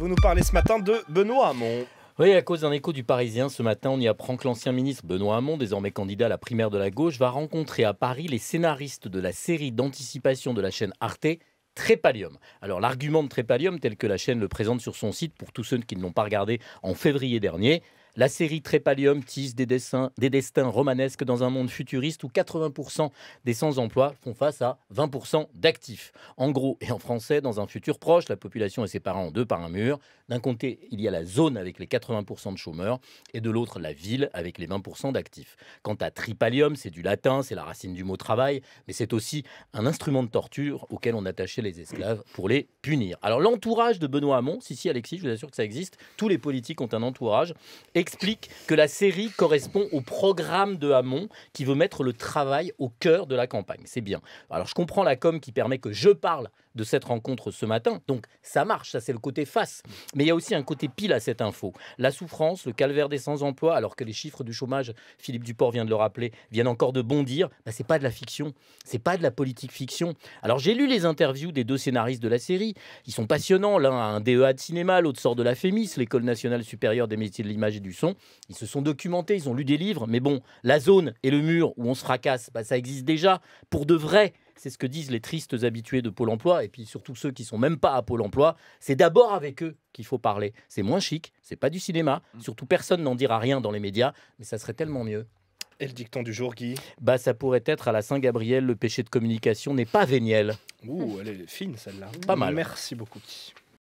Vous nous parlez ce matin de Benoît Hamon. Oui, à cause d'un écho du Parisien, ce matin, on y apprend que l'ancien ministre Benoît Hamon, désormais candidat à la primaire de la gauche, va rencontrer à Paris les scénaristes de la série d'anticipation de la chaîne Arte, Trépalium. Alors l'argument de Trépalium, tel que la chaîne le présente sur son site, pour tous ceux qui ne l'ont pas regardé en février dernier, la série Trépalium tisse des, dessins, des destins romanesques dans un monde futuriste où 80% des sans-emploi font face à 20% d'actifs. En gros et en français, dans un futur proche, la population est séparée en deux par un mur. D'un côté, il y a la zone avec les 80% de chômeurs et de l'autre, la ville avec les 20% d'actifs. Quant à Tripalium, c'est du latin, c'est la racine du mot travail, mais c'est aussi un instrument de torture auquel on attachait les esclaves pour les punir. Alors l'entourage de Benoît Hamon, si si Alexis, je vous assure que ça existe, tous les politiques ont un entourage. Et explique que la série correspond au programme de Hamon qui veut mettre le travail au cœur de la campagne. C'est bien. Alors je comprends la com qui permet que je parle de cette rencontre ce matin. Donc ça marche, ça c'est le côté face. Mais il y a aussi un côté pile à cette info. La souffrance, le calvaire des sans-emploi, alors que les chiffres du chômage, Philippe Duport vient de le rappeler, viennent encore de bondir, bah, c'est pas de la fiction, c'est pas de la politique fiction. Alors j'ai lu les interviews des deux scénaristes de la série, ils sont passionnants, l'un a un DEA de cinéma, l'autre sort de la FEMIS, l'école nationale supérieure des métiers de l'image et du ils se sont documentés, ils ont lu des livres, mais bon, la zone et le mur où on se fracasse, bah, ça existe déjà pour de vrai. C'est ce que disent les tristes habitués de Pôle emploi, et puis surtout ceux qui sont même pas à Pôle emploi. C'est d'abord avec eux qu'il faut parler. C'est moins chic, c'est pas du cinéma. Mm. Surtout, personne n'en dira rien dans les médias, mais ça serait tellement mieux. Et le dicton du jour, Guy Bah, ça pourrait être à la Saint-Gabriel, le péché de communication n'est pas véniel. Ouh, elle est fine celle-là. Pas mal. Merci beaucoup.